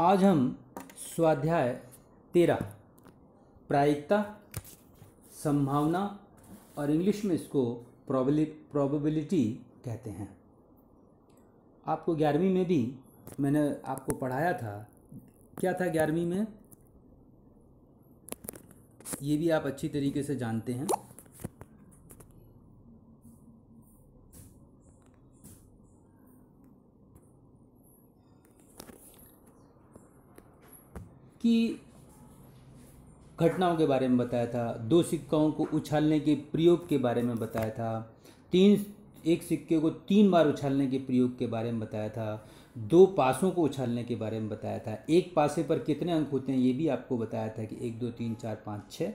आज हम स्वाध्याय तेरह प्रायिकता संभावना और इंग्लिश में इसको प्रोबेबिलिटी कहते हैं आपको ग्यारहवीं में भी मैंने आपको पढ़ाया था क्या था ग्यारहवीं में ये भी आप अच्छी तरीके से जानते हैं की घटनाओं के बारे में बताया था दो सिक्कों को उछालने के प्रयोग के बारे में बताया था तीन एक सिक्के को तीन बार उछालने के प्रयोग के बारे में बताया था दो पासों को उछालने के बारे में बताया था एक पासे पर कितने अंक होते हैं ये भी आपको बताया था कि एक दो तीन चार पाँच छः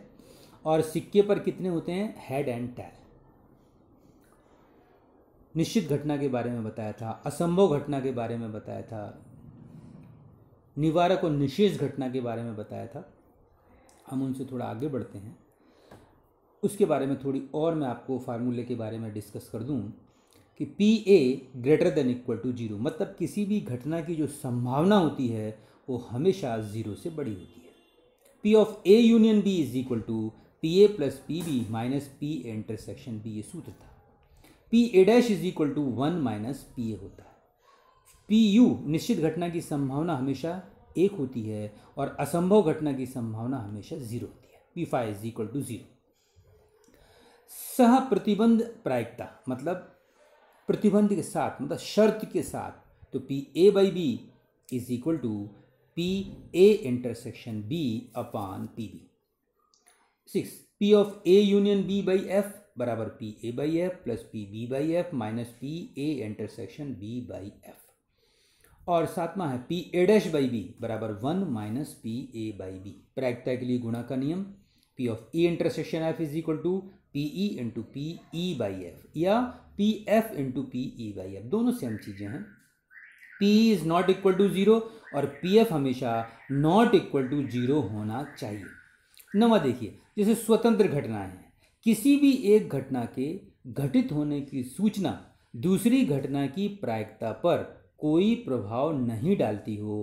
और सिक्के पर कितने होते हैं हेड एंड टैल निश्चित घटना के बारे में बताया था असंभव घटना के बारे में बताया था निवारक और निशेष घटना के बारे में बताया था हम उनसे थोड़ा आगे बढ़ते हैं उसके बारे में थोड़ी और मैं आपको फार्मूले के बारे में डिस्कस कर दूँ कि P A greater than equal to zero मतलब किसी भी घटना की जो संभावना होती है वो हमेशा ज़ीरो से बड़ी होती है P of A union B is equal to P A plus P B minus P A intersection B ये सूत्र था P A dash is equal to one minus P A होता है पी यू निश्चित घटना की संभावना हमेशा एक होती है और असंभव घटना की संभावना हमेशा जीरो होती है P five is equal to zero सह प्रतिबंध प्रायिकता मतलब प्रतिबंध के साथ मतलब शर्त के साथ तो P A by B is equal to P A intersection B upon P B six P of A union B by F बराबर P A by F plus P B by F minus P A intersection B by F और सातवां है P A dash by B बराबर one minus P A by B प्रायिकता के लिए गुणा का नियम P of E intersection F is equal to P E into P E by F या P F into P E by F दोनों same चीज़ें हैं P is not equal to zero और पी एफ हमेशा not equal to zero होना चाहिए नवा देखिए जैसे स्वतंत्र घटनाएं हैं किसी भी एक घटना के घटित होने की सूचना दूसरी घटना की प्रायिकता पर कोई प्रभाव नहीं डालती हो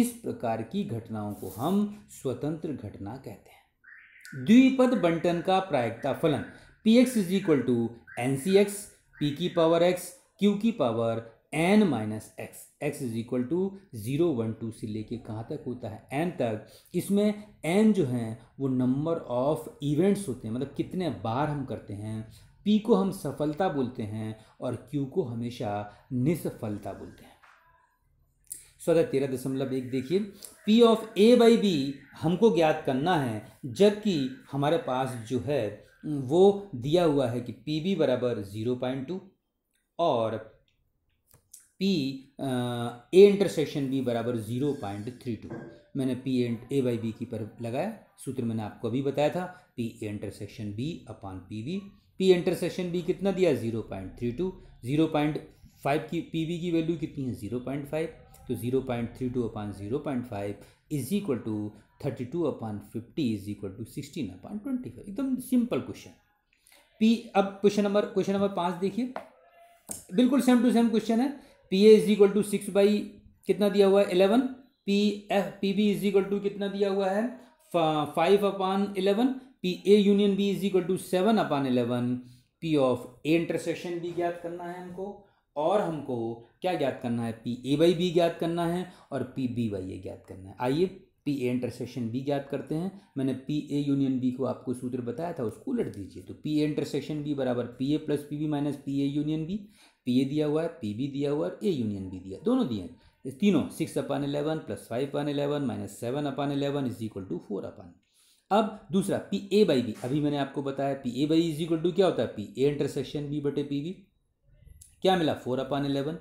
इस प्रकार की घटनाओं को हम स्वतंत्र घटना कहते हैं द्विपद बंटन का प्रायिकता फलन P X is equal to N C X P की पावर एक्स क्यू की power N minus X X is equal to zero one two से लेके कहाँ तक होता है एन तक इसमें एन जो है वो नंबर ऑफ इवेंट्स होते हैं मतलब कितने बार हम करते हैं पी को हम सफलता बोलते हैं और क्यू को हमेशा निसफलता बोलते हैं सॉरी तेरह दशमलव एक देखिए P of A by B हमको ज्ञात करना है जबकि हमारे पास जो है वो दिया हुआ है कि पी बी बराबर ज़ीरो पॉइंट टू और पी ए इंटरसेक्शन बी बराबर ज़ीरो पॉइंट थ्री टू मैंने P and A by B की पर लगाया सूत्र मैंने आपको अभी बताया था P A intersection B upon P B P intersection B कितना दिया zero point three two zero point five की पी की वैल्यू कितनी है ज़ीरो पॉइंट फाइव तो zero point three two upon zero point five is equal to thirty two upon fifty is equal to sixteen upon twenty five एकदम simple question P अब question number question number पाँच देखिए बिल्कुल same to same question है P A is equal to six by कितना दिया हुआ है eleven P F P B is equal to कितना दिया हुआ है five upon eleven P A union B is equal to seven upon eleven P of A intersection भी ज्ञात करना है हमको और हमको क्या ज्ञात करना है पी ए बाई बी ज्ञात करना है और पी बी बाई ए ज्ञात करना है आइए पी ए इंटरसेक्शन बी ज्ञात करते हैं मैंने पी ए यूनियन बी को आपको सूत्र बताया था उसको उलट दीजिए तो पी ए इंटरसेक्शन बी बराबर P A plus P B minus P A union B P A दिया हुआ है पी बी दिया हुआ है और ए यूनियन बी दिया दोनों दिए हैं तीनों six upon eleven plus five upon eleven minus seven upon eleven is equal to four upon अब दूसरा पी ए बाई बी अभी मैंने आपको बताया P A by is equal to क्या होता है पी ए इंटरसेक्शन बी बटे पी बी क्या मिला four upon eleven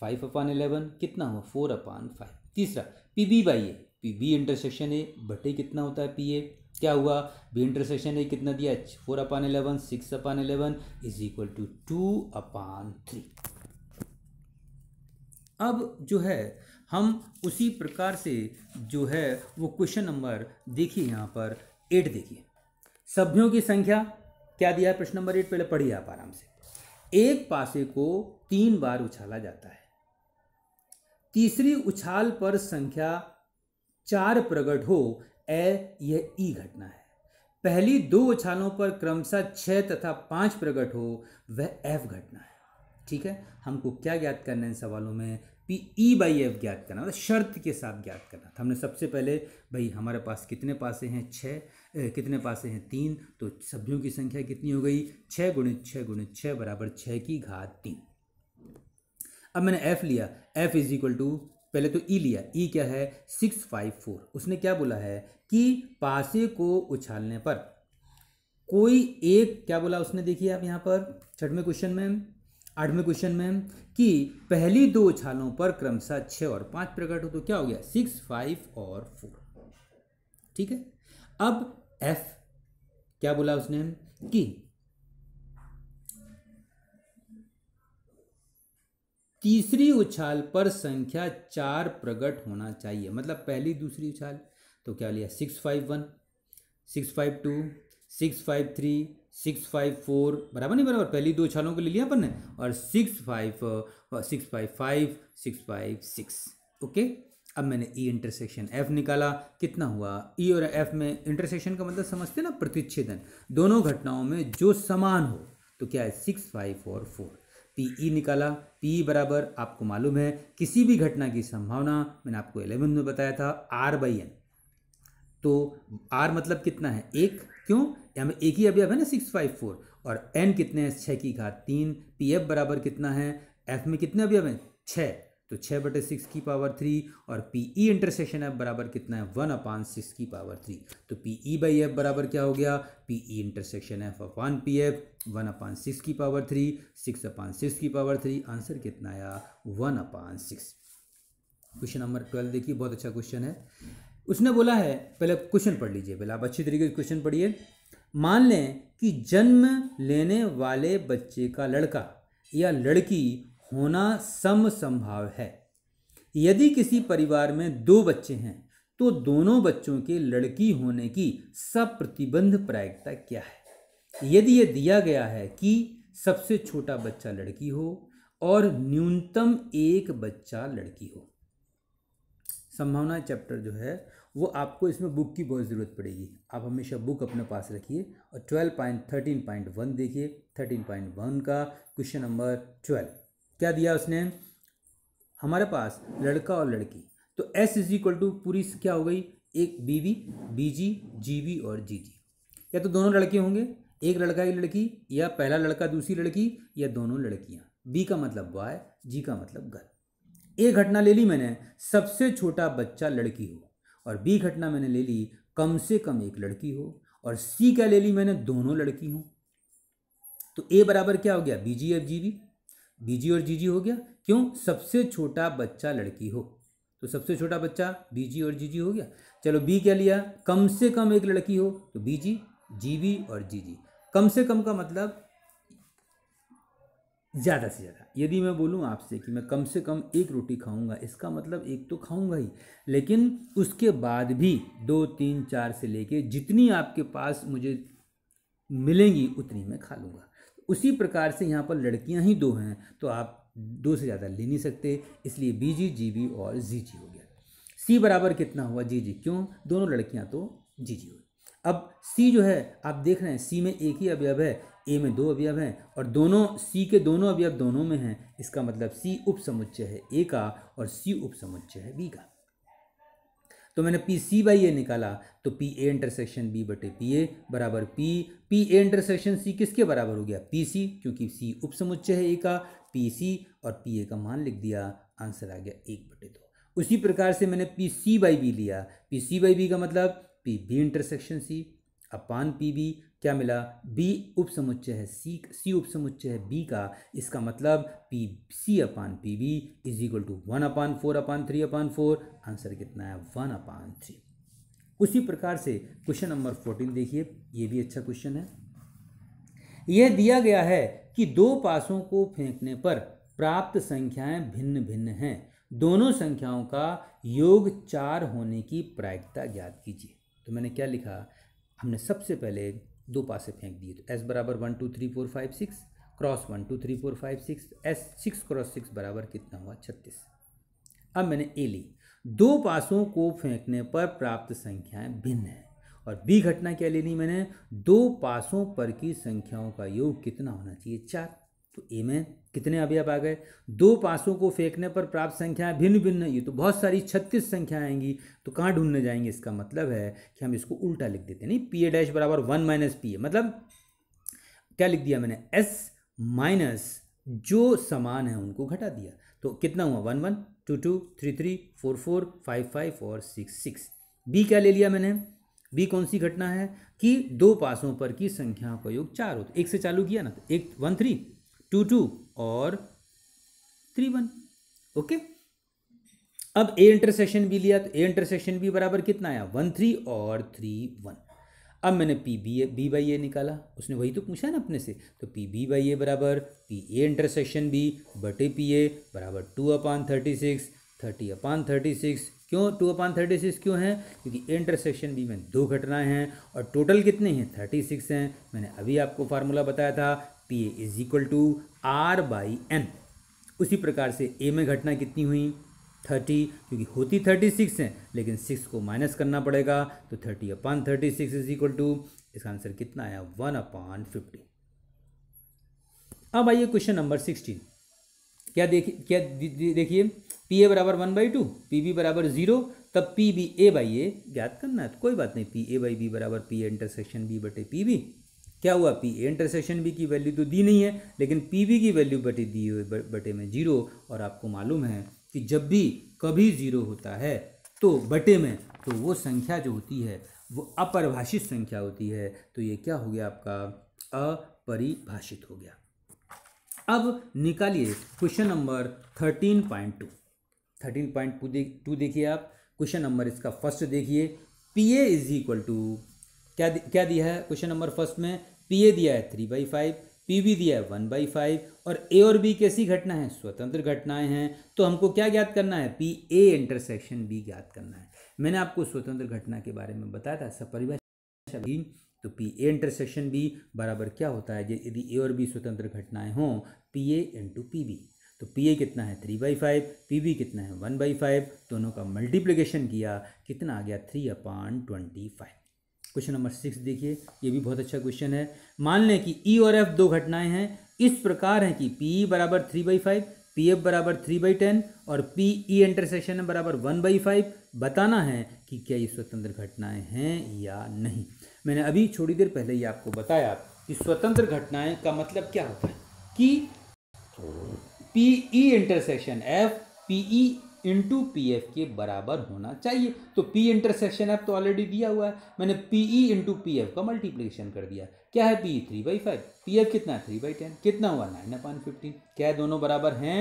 five upon eleven कितना हुआ फोर अपान फाइव तीसरा P B by A P B intersection A बटे कितना होता है पी ए क्या हुआ बी इंटरसेक्शन ए कितना दिया H four upon eleven six upon eleven is equal to two upon three अब जो है हम उसी प्रकार से जो है वो क्वेश्चन नंबर देखिए यहाँ पर एट देखिए सभ्यों की संख्या क्या दिया है प्रश्न नंबर एट पहले पढ़िए आप आराम से एक पासे को तीन बार उछाला जाता है तीसरी उछाल पर संख्या चार प्रकट हो ए यह ई घटना है पहली दो उछालों पर क्रमशः छः तथा पाँच प्रकट हो वह एफ घटना है ठीक है हमको क्या ज्ञात करना है इन सवालों में पी ई बाई एफ ज्ञात करना मतलब शर्त के साथ ज्ञात करना था हमने सबसे पहले भाई हमारे पास कितने पासे हैं छः कितने पासे हैं तीन तो सभ्यों की संख्या कितनी हो गई छः गुणित छः गुणित छः बराबर छः की घात तीन अब मैंने एफ़ लिया एफ़ इज इक्वल टू पहले तो ई e लिया ई e क्या है सिक्स फाइव फोर उसने क्या बोला है कि पासे को उछालने पर कोई एक क्या बोला उसने देखिए आप यहाँ पर छठवें क्वेश्चन में आठवें क्वेश्चन में कि पहली दो उछालों पर क्रमशः छः और पाँच प्रकट हो तो क्या हो गया सिक्स फाइव और फोर ठीक है अब एफ क्या बोला उसने कि तीसरी उछाल पर संख्या चार प्रकट होना चाहिए मतलब पहली दूसरी उछाल तो क्या लिया six five one six five two six five three six five four बराबर नहीं बराबर पहली दो उछालों को ले लिया अपन ने और six five six five five six five six okay अब मैंने ई इंटरसेक्शन एफ निकाला कितना हुआ ई e और एफ में इंटरसेक्शन का मतलब समझते ना प्रतिच्छेदन दोनों घटनाओं में जो समान हो तो क्या है six five four four P E निकाला पी ई बराबर आपको मालूम है किसी भी घटना की संभावना मैंने आपको एलेवन में बताया था आर बाई एन तो आर मतलब कितना है एक क्यों हमें एक ही अवयव है ना सिक्स फाइव फोर और एन कितने हैं छः की घात तीन पी एफ बराबर कितना है एफ में कितने अब हैं छः तो छः बटे सिक्स की पावर थ्री और P E e intersection F बराबर कितना है वन अपान सिक्स की पावर थ्री तो पी ई बाई एफ बराबर क्या हो गया P E e intersection F upon P F one upon six की power three six upon six की पावर थ्री आंसर कितना आया one upon six question number twelve देखिए बहुत अच्छा क्वेश्चन है उसने बोला है पहले क्वेश्चन पढ़ लीजिए पहले आप अच्छी तरीके से क्वेश्चन पढ़िए मान लें कि जन्म लेने वाले बच्चे का लड़का या लड़की होना सम संभाव है यदि किसी परिवार में दो बच्चे हैं तो दोनों बच्चों के लड़की होने की सब प्रतिबंध प्रायिकता क्या है यदि यह दिया गया है कि सबसे छोटा बच्चा लड़की हो और न्यूनतम एक बच्चा लड़की हो संभावना चैप्टर जो है वो आपको इसमें बुक की बहुत ज़रूरत पड़ेगी आप हमेशा बुक अपने पास रखिए और twelve point thirteen point one देखिए थर्टीन पॉइंट वन का क्वेश्चन नंबर ट्वेल्व क्या दिया उसने हमारे पास लड़का और लड़की तो एस इज इक्वल टू पूरी क्या हो गई एक बीवी बीजी जीवी और जीजी या तो दोनों लड़के होंगे एक लड़का एक लड़की या पहला लड़का दूसरी लड़की या दोनों लड़कियां बी का मतलब बॉय जी का मतलब गर्ल ए घटना ले ली मैंने सबसे छोटा बच्चा लड़की हो और बी घटना मैंने ले ली कम से कम एक लड़की हो और सी क्या ले ली मैंने दोनों लड़की हो तो ए बराबर क्या हो गया B G F G B B G और जीजी हो गया क्यों सबसे छोटा बच्चा लड़की हो तो सबसे छोटा बच्चा बीजी और जीजी हो गया चलो बी क्या लिया कम से कम एक लड़की हो तो बीजी जीवी और जीजी कम से कम का मतलब ज़्यादा से ज़्यादा यदि मैं बोलूँ आपसे कि मैं कम से कम एक रोटी खाऊँगा इसका मतलब एक तो खाऊँगा ही लेकिन उसके बाद भी दो तीन चार से लेके जितनी आपके पास मुझे मिलेंगी उतनी मैं खा लूँगा उसी प्रकार से यहाँ पर लड़कियाँ ही दो हैं तो आप दो से ज़्यादा ले नहीं सकते इसलिए बी जी जी बी और जी जी हो गया सी बराबर कितना हुआ जी जी क्यों दोनों लड़कियाँ तो जी जी हुई अब सी जो है आप देख रहे हैं सी में एक ही अवयव है ए में दो अवयव हैं और दोनों सी के दोनों अवयव दोनों में हैं इसका मतलब सी उप समुच्चय है ए का और सी उप समुच्चय है बी का तो मैंने पी सी बाई ए निकाला तो पी ए इंटरसेक्शन बी बटे पी ए बराबर P P A intersection C किसके बराबर हो गया पी सी क्योंकि सी उपसमुच्चय है ए का पी सी और पी ए का मान लिख दिया आंसर आ गया एक बटे दो उसी प्रकार से मैंने पी सी बाई बी लिया पी सी बाई बी का मतलब P B intersection C upon P B क्या मिला बी उपसमुच्चय है सी सी उपसमुच्चय है बी का इसका मतलब P C upon P B is equal to one upon four upon three upon four answer कितना है वन अपान थ्री उसी प्रकार से क्वेश्चन नंबर फोर्टीन देखिए ये भी अच्छा क्वेश्चन है यह दिया गया है कि दो पासों को फेंकने पर प्राप्त संख्याएं भिन्न भिन्न हैं दोनों संख्याओं का योग चार होने की प्रायिकता ज्ञात कीजिए तो मैंने क्या लिखा हमने सबसे पहले दो पासे फेंक दिए तो एस बराबर one two three four five six cross one two three four five six S six cross six बराबर कितना हुआ छत्तीस अब मैंने ए ली दो पासों को फेंकने पर प्राप्त संख्याएं भिन्न हैं और बी घटना क्या लेनी मैंने दो पासों पर की संख्याओं का योग कितना होना चाहिए चार तो ए में कितने अभी आप आ गए दो पासों को फेंकने पर प्राप्त संख्याएं भिन्न भिन्न ये तो बहुत सारी छत्तीस संख्याएं आएंगी तो कहाँ ढूंढने जाएंगे इसका मतलब है कि हम इसको उल्टा लिख देते नहीं पी ए डैश बराबर वन माइनस पी ए मतलब क्या लिख दिया मैंने एस माइनस जो समान है उनको घटा दिया तो कितना हुआ one one two two three three four four five five और सिक्स सिक्स बी क्या ले लिया मैंने बी कौन सी घटना है कि दो पासों पर की संख्या का योग चार हो तो एक से चालू किया ना तो एक वन थ्री टू टू और थ्री वन ओके अब ए इंटरसेक्शन भी लिया तो ए इंटरसेक्शन भी बराबर कितना आया वन थ्री और थ्री वन अब मैंने P B A B by A निकाला उसने वही तो पूछा ना अपने से तो पी बी बाई ए बराबर पी ए इंटरसेक्शन बी बटे पी ए बराबर two upon thirty six thirty upon thirty six क्यों टू अपान थर्टी सिक्स क्यों है क्योंकि ए इंटरसेक्शन बी में दो घटनाएं हैं और टोटल कितने हैं थर्टी सिक्स हैं मैंने अभी आपको फार्मूला बताया था P A is equal to R by N उसी प्रकार से ए में घटना कितनी हुई थर्टी क्योंकि होती थर्टी सिक्स है लेकिन सिक्स को माइनस करना पड़ेगा तो thirty upon thirty six is equal to इसका आंसर कितना आया वन अपान फिफ्टी अब आइए क्वेश्चन नंबर सिक्सटीन क्या देखिए क्या देखिए पी ए बराबर one by two P B बराबर जीरो तब P B A by A ज्ञात करना है तो कोई बात नहीं पी ए बाई बी बराबर पी ए इंटरसेक्शन बी बटे पी बी क्या हुआ पी ए इंटरसेक्शन बी की वैल्यू तो दी नहीं है लेकिन पी बी की वैल्यू बटे दी हुई बटे में जीरो और आपको मालूम है कि जब भी कभी जीरो होता है तो बटे में तो वो संख्या जो होती है वो अपरिभाषित संख्या होती है तो ये क्या हो गया आपका अपरिभाषित हो गया अब निकालिए question number thirteen point two thirteen point two देखिए आप क्वेश्चन नंबर इसका फर्स्ट देखिए P A is equal to क्या क्या दिया है क्वेश्चन नंबर फर्स्ट में पी ए दिया है three by five P B दिया है वन बाई फाइव और ए और बी कैसी घटना है स्वतंत्र घटनाएं हैं तो हमको क्या ज्ञात करना है पी ए इंटरसेक्शन बी ज्ञात करना है मैंने आपको स्वतंत्र घटना के बारे में बताया था सब परिभाषा तो पी ए इंटरसेक्शन बी बराबर क्या होता है यदि ए और बी स्वतंत्र घटनाएं हों P A into P B तो पी ए कितना है three by five P B कितना है वन बाई फाइव दोनों का मल्टीप्लीकेशन किया कितना आ गया three upon twenty five question number six देखिए ये भी बहुत अच्छा क्वेश्चन है मान लें कि ई e और एफ दो घटनाएं हैं इस प्रकार हैं कि पी ई e बराबर three by five P F बराबर थ्री बाई टेन और पी ई इंटरसेक्शन बराबर वन बाई फाइव बताना है कि क्या ये स्वतंत्र घटनाएं हैं या नहीं मैंने अभी थोड़ी देर पहले ही आपको बताया कि स्वतंत्र घटनाएं का मतलब क्या होता है कि P E intersection F P E into P F के बराबर होना चाहिए तो पी इंटरसेक्शन एफ तो ऑलरेडी दिया हुआ है मैंने P E into P F का मल्टीप्लीकेशन कर दिया क्या है P E three by five P F कितना थ्री बाई टेन कितना हुआ नाइन अपान फिफ्टीन क्या है दोनों बराबर हैं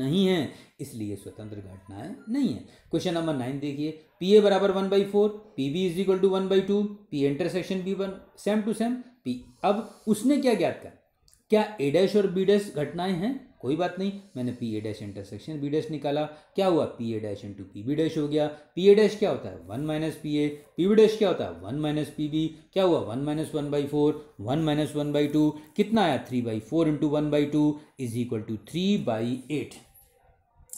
नहीं है इसलिए स्वतंत्र घटनाएं नहीं है क्वेश्चन नंबर नाइन देखिए पी ए बराबर one by four P B is equal to one by two P intersection B one same to same P अब उसने क्या ज्ञात किया क्या ए डैश और बी डैश घटनाएं हैं कोई बात नहीं मैंने P A dash intersection B dash निकाला क्या हुआ P A dash into P B dash हो गया पी ए डैश क्या होता है one minus P A P B dash क्या होता है वन माइनस पी बी क्या हुआ one minus one by four one minus one by two कितना आया three by four into one by two is equal to three by eight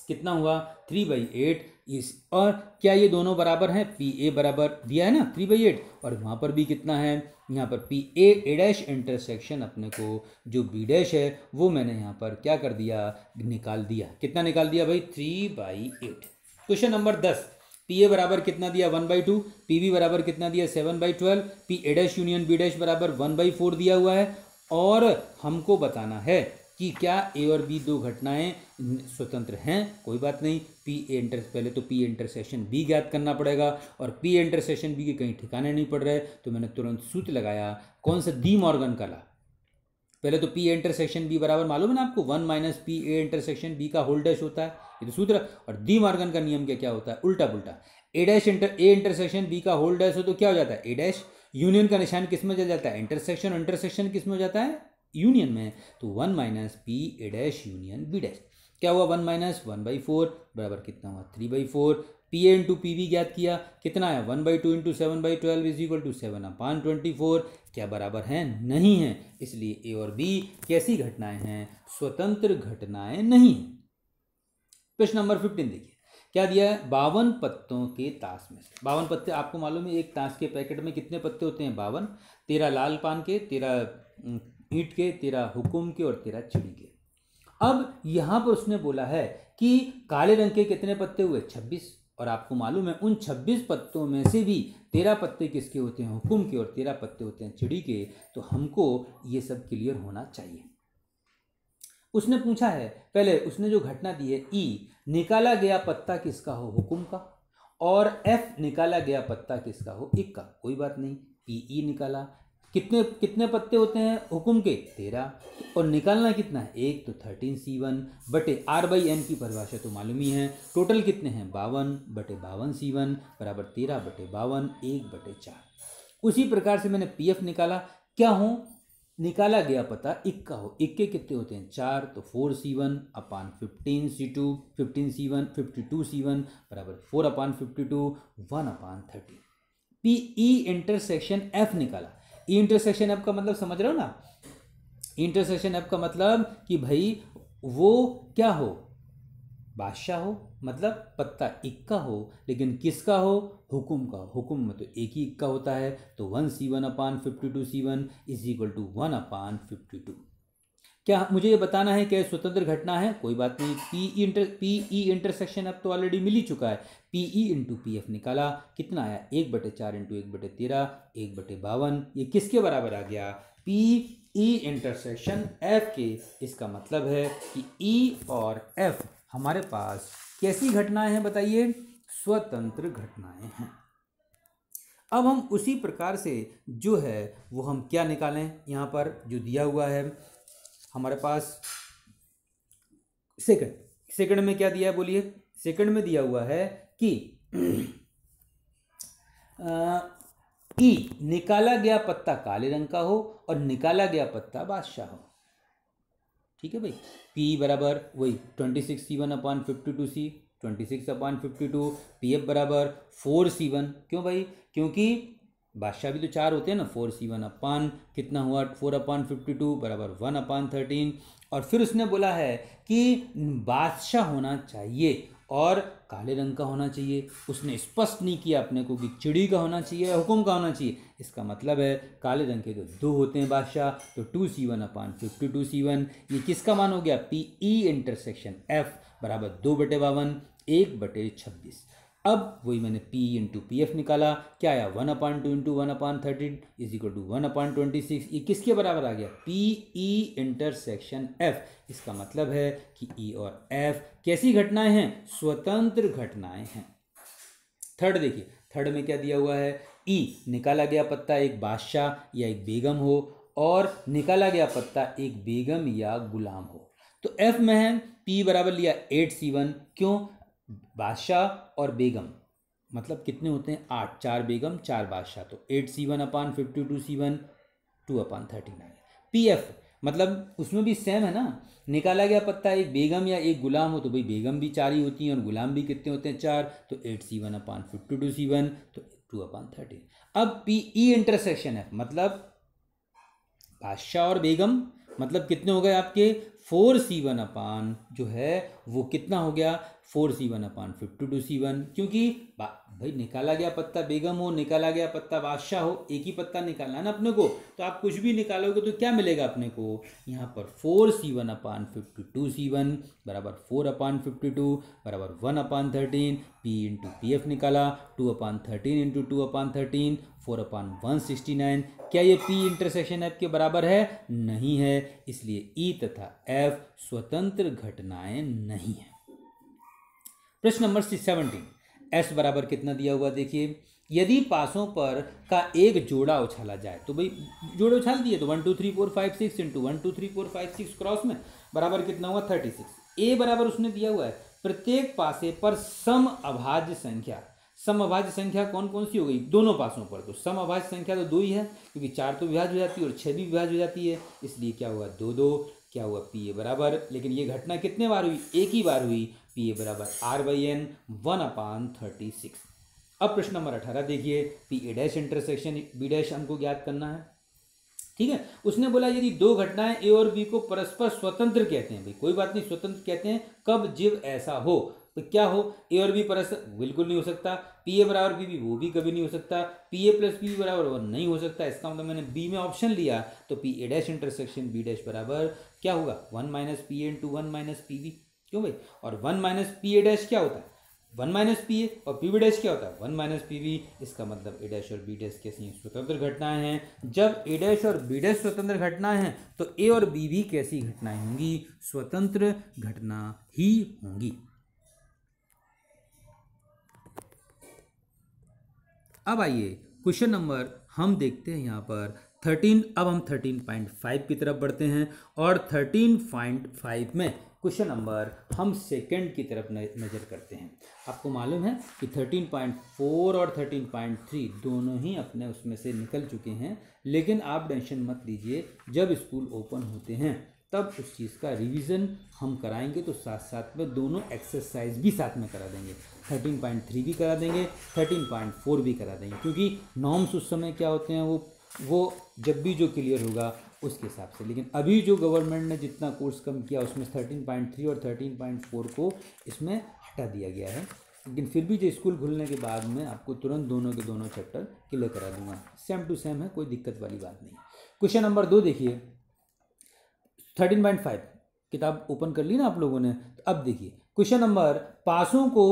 कितना हुआ three by eight इस और क्या ये दोनों बराबर हैं पी ए बराबर दिया है ना थ्री बाई एट और वहाँ पर भी कितना है यहाँ पर P A A dash intersection अपने को जो बी डैश है वो मैंने यहाँ पर क्या कर दिया निकाल दिया कितना निकाल दिया भाई three by eight question number दस पी ए बराबर कितना दिया one by two P B बराबर कितना दिया seven by twelve P A dash union B dash बराबर वन बाई फोर दिया हुआ है और हमको बताना है कि क्या ए और बी दो घटनाएं स्वतंत्र हैं कोई बात नहीं पी ए इंटर पहले तो पी इंटरसेक्शन बी ज्ञात करना पड़ेगा और पी इंटरसेशन बी के कहीं ठिकाने नहीं पड़ रहे तो मैंने तुरंत सूत्र लगाया कौन सा दी मॉर्गन कला पहले तो पी इंटरसेक्शन बी बराबर मालूम है ना आपको one minus P A intersection B का होल डैश होता है ये तो सूत्र और दी मार्गन का नियम क्या क्या होता है उल्टा पुल्टा A dash inter A intersection B का होल डैश हो तो क्या हो जाता है ए डैश यूनियन का निशान किस में चल जाता है इंटरसेक्शन इंटरसेक्शन किस में हो जाता है यूनियन में तो one minus P A dash union B dash क्या हुआ one minus one by four बराबर कितना हुआ three by four P A into P B ज्ञात किया कितना है one by two into seven by twelve is equal to seven upon twenty four क्या बराबर है नहीं है इसलिए ए और बी कैसी घटनाएं हैं स्वतंत्र घटनाएं नहीं प्रश्न नंबर फिफ्टीन देखिए क्या दिया है बावन पत्तों के ताश में से बावन पत्ते आपको मालूम है एक ताश के पैकेट में कितने पत्ते होते हैं बावन तेरह लाल पान के तेरह ईट के तेरा हुकुम के और तेरा चिड़ी के अब यहाँ पर उसने बोला है कि काले रंग के कितने पत्ते हुए छब्बीस और आपको मालूम है उन छब्बीस पत्तों में से भी तेरह पत्ते किसके होते हैं हुकुम के और तेरह पत्ते होते हैं चिड़ी के तो हमको ये सब क्लियर होना चाहिए उसने पूछा है पहले उसने जो घटना दी है ई निकाला गया पत्ता किसका हो हुकुम का और एफ निकाला गया पत्ता किसका हो इक का कोई बात नहीं ई ई निकाला कितने कितने पत्ते होते हैं हुक्म के तेरह और निकालना कितना है एक तो थर्टीन सी वन बटे आर बाई एन की परिभाषा तो मालूम ही है टोटल कितने हैं बावन बटे बावन सी वन बराबर तेरह बटे बावन एक बटे चार उसी प्रकार से मैंने पी एफ निकाला क्या हो निकाला गया पता इक्का हो इक्के कितने होते हैं चार तो four C one upon fifteen C two fifteen C one fifty two C one बराबर four upon fifty two one upon thirty P E intersection F निकाला इंटरसेक्शन ऐप का मतलब समझ रहे हो ना इंटरसेक्शन ऐप का मतलब कि भाई वो क्या हो बादशाह हो मतलब पत्ता इक्का हो लेकिन किसका हो हुकुम का हुकुम में तो एक ही इक्का होता है तो one C one upon fifty two C one is equal to one upon fifty two क्या मुझे ये बताना है कि स्वतंत्र घटना है कोई बात नहीं P E inter P E intersection अब तो ऑलरेडी मिल ही चुका है P E into P F निकाला कितना आया एक बटे चार इंटू एक बटे तेरह एक बटे बावन ये किसके बराबर आ गया पी ई इंटरसेक्शन एफ के इसका मतलब है कि ई e और एफ हमारे पास कैसी घटनाएं हैं बताइए स्वतंत्र घटनाएं हैं अब हम उसी प्रकार से जो है वो हम क्या निकालें यहाँ पर जो दिया हुआ है हमारे पास सेकंड सेकंड में क्या दिया है बोलिए सेकंड में दिया हुआ है कि आ, ई निकाला गया पत्ता काले रंग का हो और निकाला गया पत्ता बादशाह हो ठीक है भाई पी बराबर वही twenty six C one upon fifty two C twenty six upon fifty two P F बराबर फोर सी वन क्यों भाई क्योंकि बादशाह भी तो चार होते हैं ना फोर सी वन अपान कितना हुआ फोर अपान फिफ्टी टू बराबर वन अपान थर्टीन और फिर उसने बोला है कि बादशाह होना चाहिए और काले रंग का होना चाहिए उसने स्पष्ट नहीं किया अपने को कि चिड़ी का होना चाहिए या हुक्म का होना चाहिए इसका मतलब है काले रंग के तो दो होते हैं बादशाह तो two C one upon fifty two C one ये किसका मान हो गया पी ई इंटरसेक्शन एफ बराबर दो बटे बावन एक बटे छब्बीस अब वही मैंने P इंटू पी एफ निकाला क्या आया one upon two into one upon thirty is equal to one upon twenty six ये किसके बराबर आ गया पी ई इंटरसेक्शन एफ इसका मतलब है कि ई e और एफ कैसी घटनाएं हैं स्वतंत्र घटनाएं हैं थर्ड देखिए थर्ड में क्या दिया हुआ है ई e, निकाला गया पत्ता एक बादशाह या एक बेगम हो और निकाला गया पत्ता एक बेगम या गुलाम हो तो एफ में है पी बराबर लिया एट सी वन क्यों बादशाह और बेगम मतलब कितने होते हैं आठ चार बेगम चार बादशाह तो eight C one upon fifty two C one two upon thirty nine P F मतलब उसमें भी सेम है ना निकाला गया पत्ता एक बेगम या एक गुलाम हो तो भाई बेगम भी चार ही होती हैं और गुलाम भी कितने होते हैं चार तो eight C one upon fifty two C one तो टू अपान थर्टी अब पी ई इंटरसेक्शन है मतलब बादशाह और बेगम मतलब कितने हो गए आपके फोर सी वन अपान जो है वो कितना हो गया four C one upon fifty two C one क्योंकि भाई निकाला गया पत्ता बेगम हो निकाला गया पत्ता बादशाह हो एक ही पत्ता निकालना है ना अपने को तो आप कुछ भी निकालोगे तो क्या मिलेगा अपने को यहाँ पर four C one upon fifty two C one बराबर फोर अपान फिफ्टी टू बराबर one upon thirteen P into P F निकाला two upon thirteen into two upon thirteen four upon one sixty nine क्या ये P intersection F के बराबर है नहीं है इसलिए ई e तथा एवं स्वतंत्र घटनाएं नहीं है प्रश्न नंबर सेवनटीन एस बराबर कितना दिया हुआ देखिए यदि पासों पर का एक जोड़ा उछाला जाए तो भाई जोड़े उछाल दिए तो one two three four five six into one two three four five six cross में बराबर कितना हुआ थर्टी सिक्स ए बराबर उसने दिया हुआ है प्रत्येक पासे पर सम अभाज्य संख्या सम अभाज्य संख्या कौन कौन सी हो गई दोनों पासों पर तो सम अभाज्य संख्या तो दो ही है क्योंकि चार तो विभाज हो जाती है और छह भी विभाज हो जाती है इसलिए क्या हुआ दो दो क्या हुआ पी ए बराबर लेकिन ये घटना कितने बार हुई एक ही बार हुई पी ए बराबर R by N one upon thirty six अब प्रश्न नंबर अठारह देखिए P A dash intersection B dash हमको ज्ञात करना है ठीक है उसने बोला यदि दो घटनाएं ए और बी को परस्पर स्वतंत्र कहते हैं भाई कोई बात नहीं स्वतंत्र कहते हैं कब जीव ऐसा हो तो क्या हो ए और बी परस्पर बिल्कुल नहीं हो सकता पी ए बराबर बी बी वो भी कभी नहीं हो सकता पी ए प्लस बी बराबर वन नहीं हो सकता इसका मतलब मैंने बी में ऑप्शन लिया तो P A dash intersection B dash बराबर क्या होगा one minus P A into one minus P B क्यों भाई और one minus P A dash क्या होता है वन माइनस पी ए और पी बी डैश क्या होता है वन माइनस पी बी इसका मतलब ए डैश और बी डैश कैसी स्वतंत्र घटनाएं हैं जब ए डैश और बी डैश स्वतंत्र घटनाएं हैं तो ए और बी भी कैसी घटनाएं होंगी स्वतंत्र घटना ही होंगी अब आइए क्वेश्चन नंबर हम देखते हैं यहाँ पर थर्टीन अब हम थर्टीन पॉइंट फाइव की तरफ बढ़ते हैं और थर्टीन पॉइंट फाइव में क्वेश्चन नंबर हम सेकंड की तरफ नज़र करते हैं आपको मालूम है कि 13.4 और 13.3 दोनों ही अपने उसमें से निकल चुके हैं लेकिन आप टेंशन मत लीजिए जब स्कूल ओपन होते हैं तब उस चीज़ का रिवीजन हम कराएंगे तो साथ साथ में दोनों एक्सरसाइज भी साथ में करा देंगे 13.3 भी करा देंगे 13.4 भी करा देंगे क्योंकि नॉर्म्स उस समय क्या होते हैं वो वो जब भी जो क्लियर होगा उसके हिसाब से लेकिन अभी जो गवर्नमेंट ने जितना कोर्स कम किया उसमें थर्टीन पॉइंट थ्री और थर्टीन पॉइंट फोर को इसमें हटा दिया गया है लेकिन फिर भी जो स्कूल खुलने के बाद में आपको तुरंत दोनों के दोनों चैप्टर क्लियर करा दूंगा सेम टू सेम है कोई दिक्कत वाली बात नहीं क्वेश्चन नंबर दो देखिए थर्टीन पॉइंट फाइव किताब ओपन कर ली ना आप लोगों ने तो अब देखिए क्वेश्चन नंबर पासों को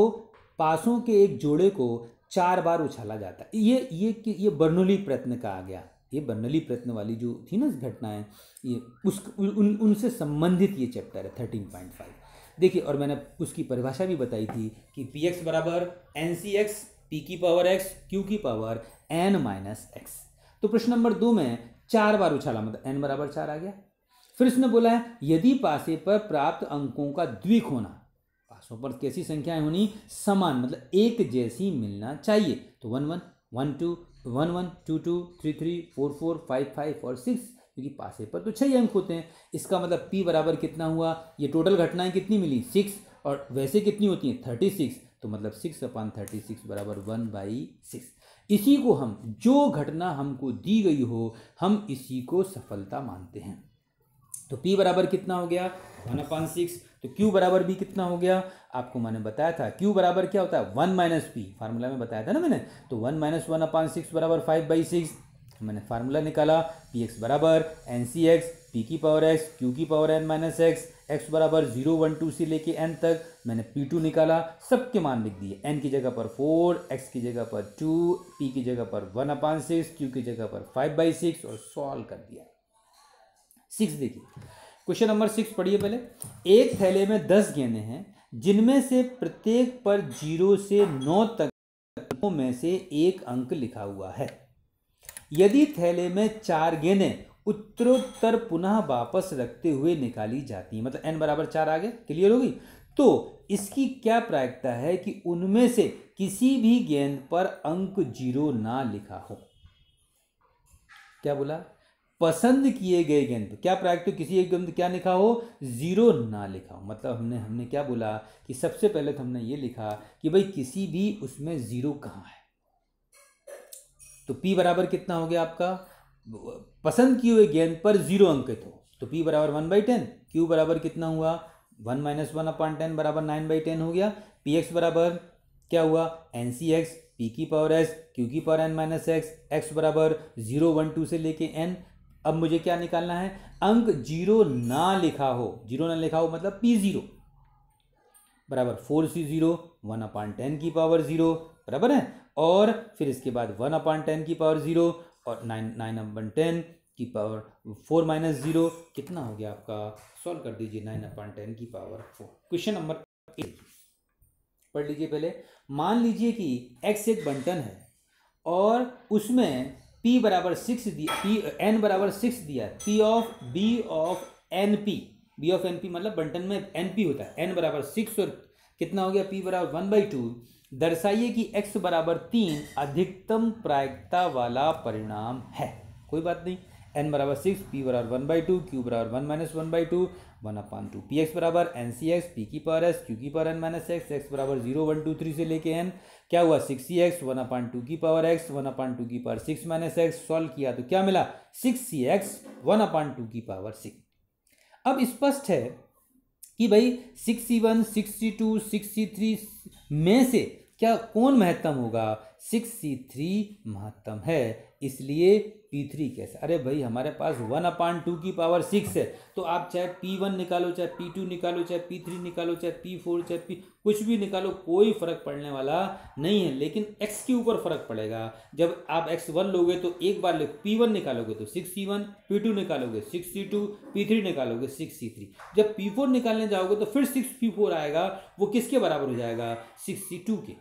पासों के एक जोड़े को चार बार उछाला जाता है ये ये ये बर्नुली प्रयत्न कहा गया ये बर्नौली प्रयत्न वाली जो थी ना घटनाएं ये उस उन उनसे संबंधित ये चैप्टर है थर्टीन पॉइंट फाइव देखिए और मैंने उसकी परिभाषा भी बताई थी कि पी एक्स बराबर एन सी एक्स पी की पावर एक्स क्यू की पावर एन माइनस एक्स तो प्रश्न नंबर दो में चार बार उछाला मतलब एन बराबर चार आ गया फिर इसने बोला है यदि पासे पर प्राप्त अंकों का द्विक होना सौ पर कैसी संख्याएं होनी समान मतलब एक जैसी मिलना चाहिए तो one one one two one one two two three three four four five five और सिक्स क्योंकि पासे पर तो छह अंक होते हैं इसका मतलब पी बराबर कितना हुआ ये टोटल घटनाएं कितनी मिली सिक्स और वैसे कितनी होती हैं थर्टी सिक्स तो मतलब सिक्स अपॉन थर्टी सिक्स बराबर वन बाई सिक्स इसी को हम जो घटना हमको दी गई हो हम इसी को सफलता मानते हैं तो पी बराबर कितना हो गया वन अपॉन सिक्स तो q बराबर बी कितना हो गया आपको मैंने बताया था q बराबर क्या होता है वन माइनस पी फार्मूला में बताया था ना मैंने तो one minus one upon six बराबर फाइव बाई सिक्स मैंने फार्मूला निकाला पी एक्स बराबर एन सी एक्स पी की पावर एक्स क्यू की power N minus X X बराबर जीरो वन टू से लेके एन तक मैंने पी टू निकाला सबके मान लिख दिए एन की जगह पर फोर एक्स की जगह पर टू पी की जगह पर वन अपान सिक्स क्यू की जगह पर फाइव बाई सिक्स और सॉल्व कर दिया सिक्स देखिए क्वेश्चन नंबर सिक्स पढ़िए पहले एक थैले में दस गेंदे हैं जिनमें से प्रत्येक पर जीरो से नौ तक में से एक अंक लिखा हुआ है यदि थैले में चार गेंदे उत्तरोत्तर पुनः वापस रखते हुए निकाली जाती है मतलब एन बराबर चार आगे क्लियर होगी तो इसकी क्या प्रायिकता है कि उनमें से किसी भी गेंद पर अंक जीरो ना लिखा हो क्या बोला पसंद किए गए गेंद पर क्या प्रायः तो किसी एक गेंद क्या लिखा हो ज़ीरो ना लिखा हो मतलब हमने हमने क्या बोला कि सबसे पहले तो हमने ये लिखा कि भाई किसी भी उसमें ज़ीरो कहाँ है तो पी बराबर कितना हो गया आपका पसंद किए हुए गेंद पर ज़ीरो अंकित हो तो पी बराबर वन बाई टेन क्यू बराबर कितना हुआ one minus one upon ten बराबर नाइन बाई टेन हो गया पी एक्स बराबर क्या हुआ एन सी एक्स पी की पावर एस क्यू की power N minus X X बराबर जीरो वन टू से लेके एन अब मुझे क्या निकालना है अंक जीरो ना लिखा हो जीरो ना लिखा हो मतलब पी जीरो बराबर four C zero one upon ten की पावर जीरो बराबर है और फिर इसके बाद वन अपान टेन की पावर जीरो और नाइन नाइन अपन टेन की पावर फोर माइनस जीरो कितना हो गया आपका सॉल्व कर दीजिए नाइन अपान टेन की power four question number eight पढ़ लीजिए पहले मान लीजिए कि एक्स एक बंटन है और उसमें पी बराबर सिक्स दिया पी एन बराबर सिक्स दिया P of B of N P B of N P मतलब बंटन में एन पी होता है एन बराबर सिक्स और कितना हो गया पी बराबर वन बाई टू दर्शाइए कि एक्स बराबर तीन अधिकतम प्रायिकता वाला परिणाम है कोई बात नहीं एन बराबर सिक्स पी बराबर वन बाई टू क्यू बराबर one minus one by two one upon two P X बराबर एन सी एक्स पी की पावर एस क्यू की power N minus X X बराबर जीरो वन टू थ्री से लेके N क्या हुआ six C X one upon two की power X one upon two की power six minus X solve किया तो क्या मिला six C X one upon two की पावर सिक्स अब स्पष्ट है कि भाई six C one six C two six C three में से क्या कौन महत्तम होगा सिक्स सी थ्री महत्तम है इसलिए पी थ्री कैसे अरे भाई हमारे पास वन अपान टू की पावर सिक्स है तो आप चाहे पी वन निकालो चाहे पी टू निकालो चाहे पी थ्री निकालो चाहे पी फोर चाहे पी कुछ भी निकालो कोई फ़र्क पड़ने वाला नहीं है लेकिन एक्स के ऊपर फ़र्क पड़ेगा जब आप एक्स वन लोगे तो एक बार लो पी वन निकालोगे तो six C one P two निकालोगे six C two P three निकालोगे सिक्स सी थ्री जब पी फोर निकालने जाओगे तो फिर सिक्स पी फोर आएगा वो किसके बराबर हो जाएगा सिक्स सी टू के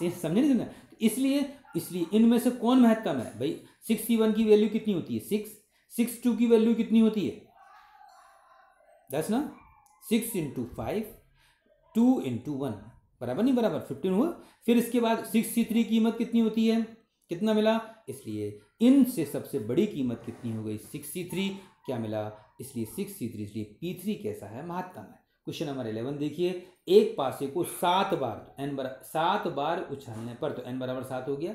समझे नहीं समझा तो इसलिए इसलिए इनमें से कौन महत्तम है भाई सिक्स सी वन की वैल्यू कितनी होती है सिक्स सिक्स टू की वैल्यू कितनी होती है दस ना six into five two into one बराबर नहीं बराबर फिफ्टीन हुआ फिर इसके बाद सिक्स सी थ्री कीमत कितनी होती है कितना मिला इसलिए इन से सबसे बड़ी कीमत कितनी हो गई सिक्स सी थ्री क्या मिला इसलिए सिक्स सी थ्री इसलिए पी थ्री कैसा है महत्तम है क्वेश्चन नंबर इलेवन देखिए एक पासे को सात बार एन बराबर सात बार उछालने पर तो एन बराबर सात हो गया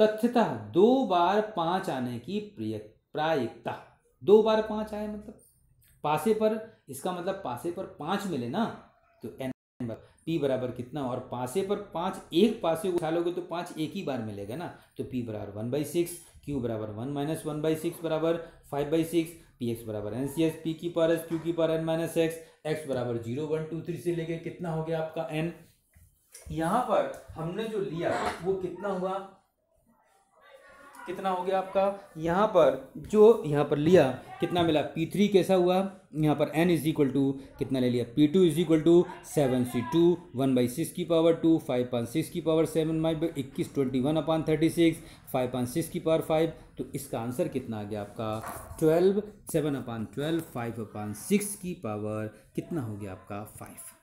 तथ्यतः दो बार पांच आने की प्रिय प्रायिकता दो बार पांच आए मतलब पासे पर इसका मतलब पासे पर पांच मिले ना तो एन पी बराबर कितना और पासे पर पांच एक पासे को उछालोगे तो पांच एक ही बार मिलेगा ना तो पी बराबर वन बाई सिक्स क्यू बराबर one minus one by six बराबर five by six P X बराबर एन सी एस पी की पार एस क्यू की power N minus X X बराबर जीरो वन टू थ्री से लेके कितना हो गया आपका एन यहां पर हमने जो लिया वो कितना हुआ कितना हो गया आपका यहाँ पर जो यहाँ पर लिया कितना मिला पी थ्री कैसा हुआ यहाँ पर एन इज इक्वल टू कितना ले लिया P two is equal to seven C two one by six की power two five point six की पावर सेवन बाई इक्कीस twenty one upon thirty six five point six की power five तो इसका answer कितना आ गया आपका twelve seven upon twelve five upon six की पावर कितना हो गया आपका फाइव